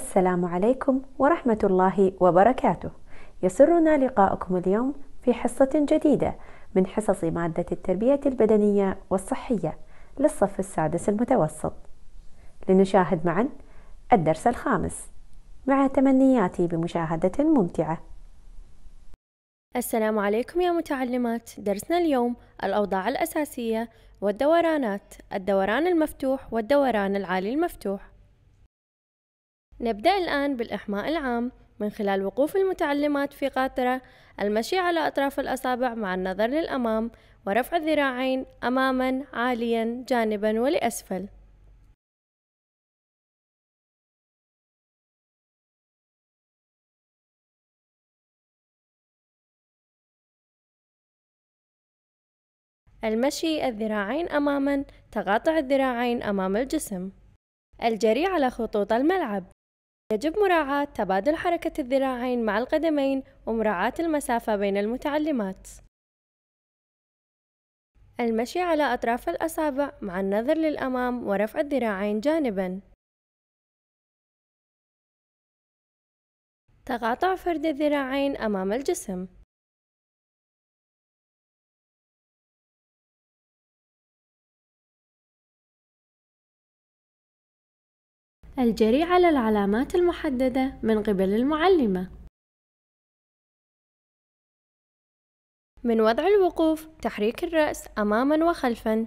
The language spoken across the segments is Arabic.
السلام عليكم ورحمة الله وبركاته. يسرنا لقاءكم اليوم في حصة جديدة من حصص مادة التربية البدنية والصحية للصف السادس المتوسط. لنشاهد معا الدرس الخامس مع تمنياتي بمشاهدة ممتعة. السلام عليكم يا متعلمات درسنا اليوم الأوضاع الأساسية والدورانات الدوران المفتوح والدوران العالي المفتوح نبدأ الآن بالإحماء العام من خلال وقوف المتعلمات في قاطرة المشي على أطراف الأصابع مع النظر للأمام ورفع الذراعين أماما عاليا جانبا ولأسفل المشي الذراعين أماما تقاطع الذراعين أمام الجسم الجري على خطوط الملعب يجب مراعاة تبادل حركة الذراعين مع القدمين ومراعاة المسافة بين المتعلمات المشي على أطراف الأصابع مع النظر للأمام ورفع الذراعين جانباً تقاطع فرد الذراعين أمام الجسم الجري على العلامات المحددة من قبل المعلمة من وضع الوقوف تحريك الرأس أماما وخلفا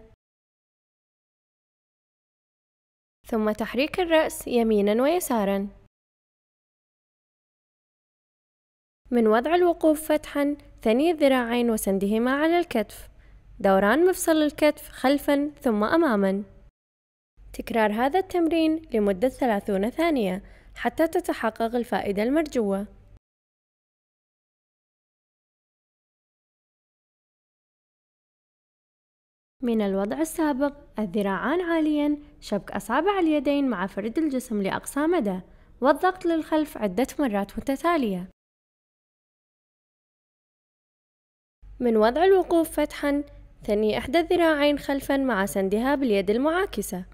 ثم تحريك الرأس يمينا ويسارا من وضع الوقوف فتحا ثني الذراعين وسندهما على الكتف دوران مفصل الكتف خلفا ثم أماما تكرار هذا التمرين لمدة 30 ثانية حتى تتحقق الفائدة المرجوة من الوضع السابق الذراعان عاليا شبك أصابع اليدين مع فرد الجسم لأقصى مدى والضغط للخلف عدة مرات متتالية من وضع الوقوف فتحا ثني إحدى الذراعين خلفا مع سندها باليد المعاكسة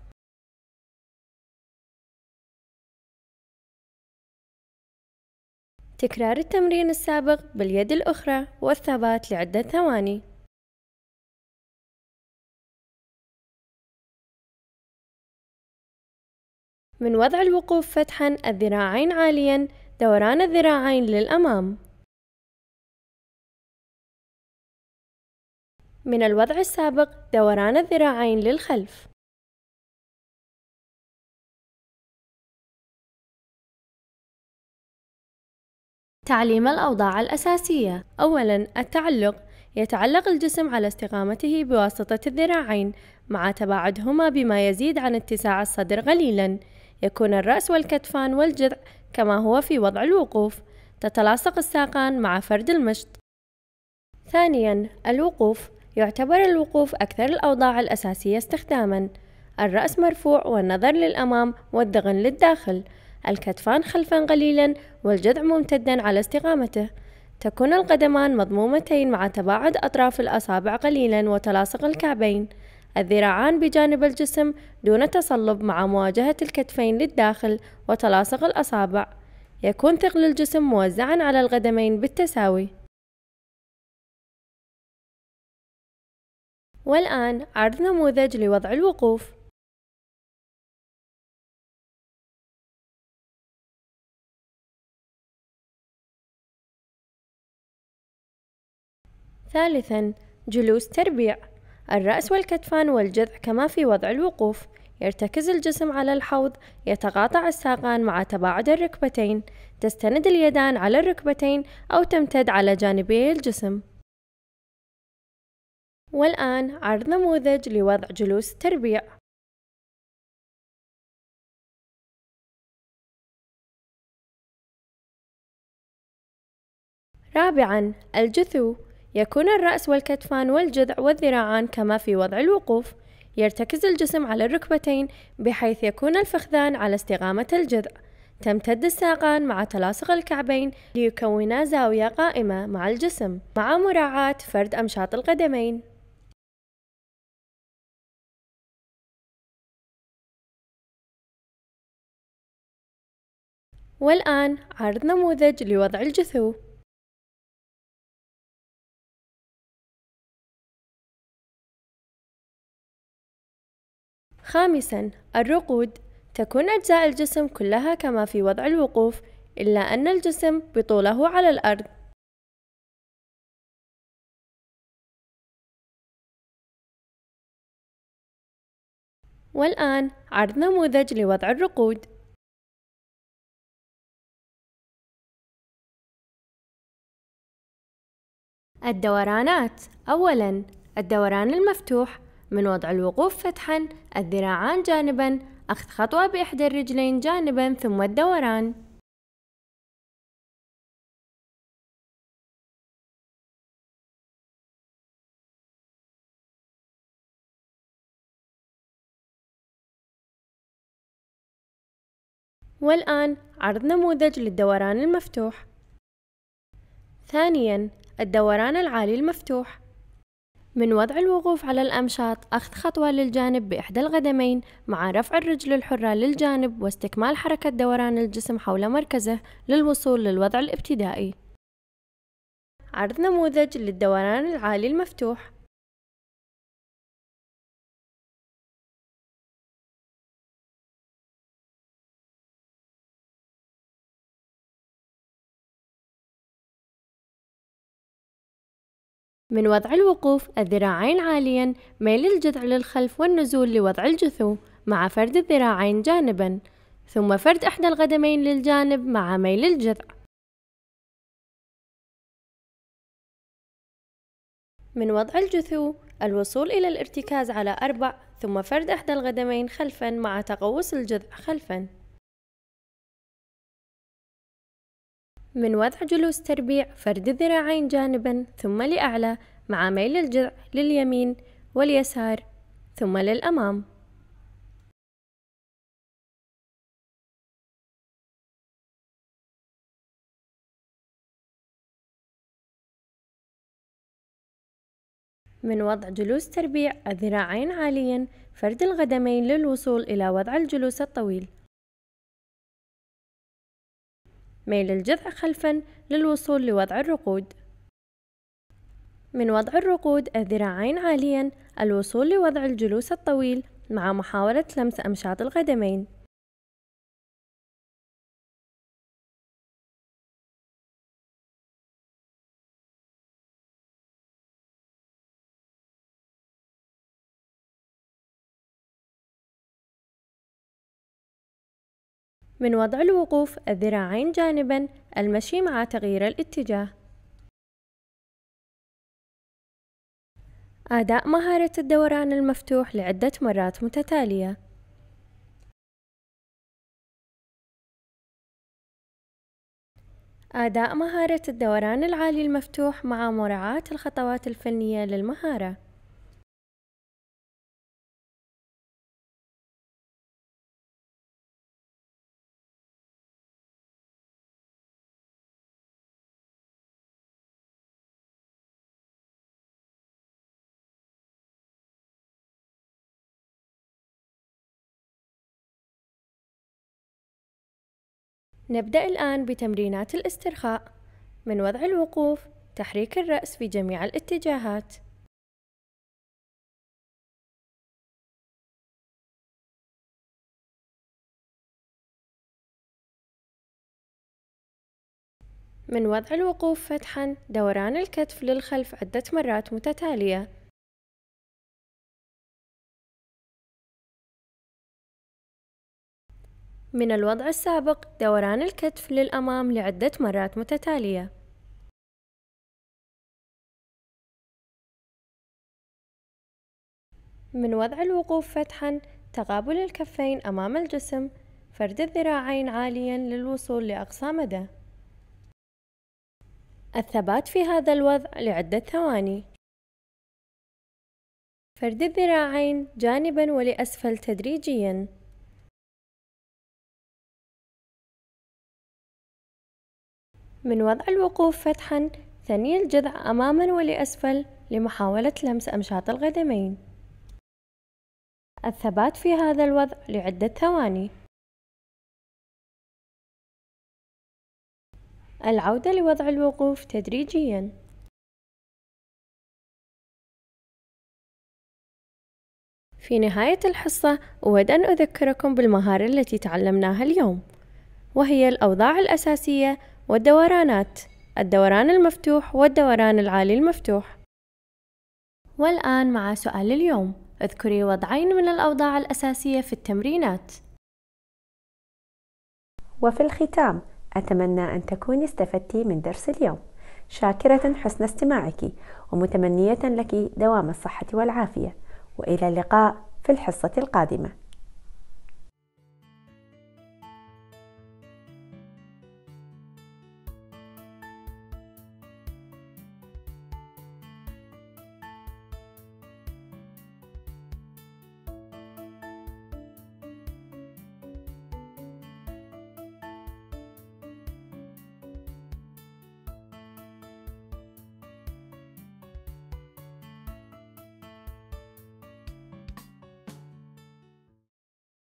تكرار التمرين السابق باليد الأخرى والثبات لعدة ثواني من وضع الوقوف فتحا الذراعين عاليا دوران الذراعين للأمام من الوضع السابق دوران الذراعين للخلف تعليم الأوضاع الأساسية أولا التعلق يتعلق الجسم على استقامته بواسطة الذراعين مع تباعدهما بما يزيد عن اتساع الصدر قليلا يكون الرأس والكتفان والجذع كما هو في وضع الوقوف تتلاصق الساقان مع فرد المشط ثانيا الوقوف يعتبر الوقوف أكثر الأوضاع الأساسية استخدامًا الرأس مرفوع والنظر للأمام والذغن للداخل الكتفان خلفا قليلا والجذع ممتدا على استقامته تكون القدمان مضمومتين مع تباعد أطراف الأصابع قليلا وتلاصق الكعبين الذراعان بجانب الجسم دون تصلب مع مواجهة الكتفين للداخل وتلاصق الأصابع يكون ثقل الجسم موزعا على القدمين بالتساوي والآن عرض نموذج لوضع الوقوف ثالثا جلوس تربيع الرأس والكتفان والجذع كما في وضع الوقوف يرتكز الجسم على الحوض يتقاطع الساقان مع تباعد الركبتين تستند اليدان على الركبتين أو تمتد على جانبي الجسم والآن عرض نموذج لوضع جلوس التربيع رابعا الجثو يكون الرأس والكتفان والجذع والذراعان كما في وضع الوقوف يرتكز الجسم على الركبتين بحيث يكون الفخذان على استقامة الجذع تمتد الساقان مع تلاصق الكعبين ليكونا زاوية قائمة مع الجسم مع مراعاة فرد أمشاط القدمين والآن عرض نموذج لوضع الجثو خامسا الرقود تكون أجزاء الجسم كلها كما في وضع الوقوف إلا أن الجسم بطوله على الأرض والآن عرض نموذج لوضع الرقود الدورانات أولاً الدوران المفتوح من وضع الوقوف فتحا الذراعان جانبا أخذ خطوة بإحدى الرجلين جانبا ثم الدوران والآن عرض نموذج للدوران المفتوح ثانيا الدوران العالي المفتوح من وضع الوقوف على الأمشاط أخذ خطوة للجانب بإحدى القدمين مع رفع الرجل الحرة للجانب واستكمال حركة دوران الجسم حول مركزه للوصول للوضع الابتدائي عرض نموذج للدوران العالي المفتوح من وضع الوقوف الذراعين عاليا ميل الجذع للخلف والنزول لوضع الجثو مع فرد الذراعين جانبا ثم فرد إحدى القدمين للجانب مع ميل الجذع من وضع الجثو الوصول إلى الارتكاز على أربع ثم فرد إحدى القدمين خلفا مع تقوس الجذع خلفا من وضع جلوس تربيع فرد الذراعين جانبا ثم لأعلى مع ميل الجذع لليمين واليسار ثم للأمام من وضع جلوس تربيع الذراعين عاليا فرد القدمين للوصول إلى وضع الجلوس الطويل ميل الجذع خلفا للوصول لوضع الرقود من وضع الرقود الذراعين عاليا الوصول لوضع الجلوس الطويل مع محاولة لمس أمشاط القدمين من وضع الوقوف الذراعين جانبا المشي مع تغيير الاتجاه أداء مهارة الدوران المفتوح لعدة مرات متتالية أداء مهارة الدوران العالي المفتوح مع مراعاة الخطوات الفنية للمهارة نبدأ الآن بتمرينات الاسترخاء من وضع الوقوف تحريك الرأس في جميع الاتجاهات من وضع الوقوف فتحا دوران الكتف للخلف عدة مرات متتالية من الوضع السابق دوران الكتف للأمام لعدة مرات متتالية من وضع الوقوف فتحا تقابل الكفين أمام الجسم فرد الذراعين عاليا للوصول لأقصى مدى الثبات في هذا الوضع لعدة ثواني فرد الذراعين جانبا ولأسفل تدريجياً من وضع الوقوف فتحا ثني الجذع أماما ولأسفل لمحاولة لمس أمشاط القدمين الثبات في هذا الوضع لعدة ثواني العودة لوضع الوقوف تدريجيا في نهاية الحصة أود أن أذكركم بالمهارة التي تعلمناها اليوم وهي الأوضاع الأساسية والدورانات الدوران المفتوح والدوران العالي المفتوح والآن مع سؤال اليوم اذكري وضعين من الأوضاع الأساسية في التمرينات وفي الختام أتمنى أن تكوني استفدتي من درس اليوم شاكرة حسن استماعك ومتمنية لك دوام الصحة والعافية وإلى اللقاء في الحصة القادمة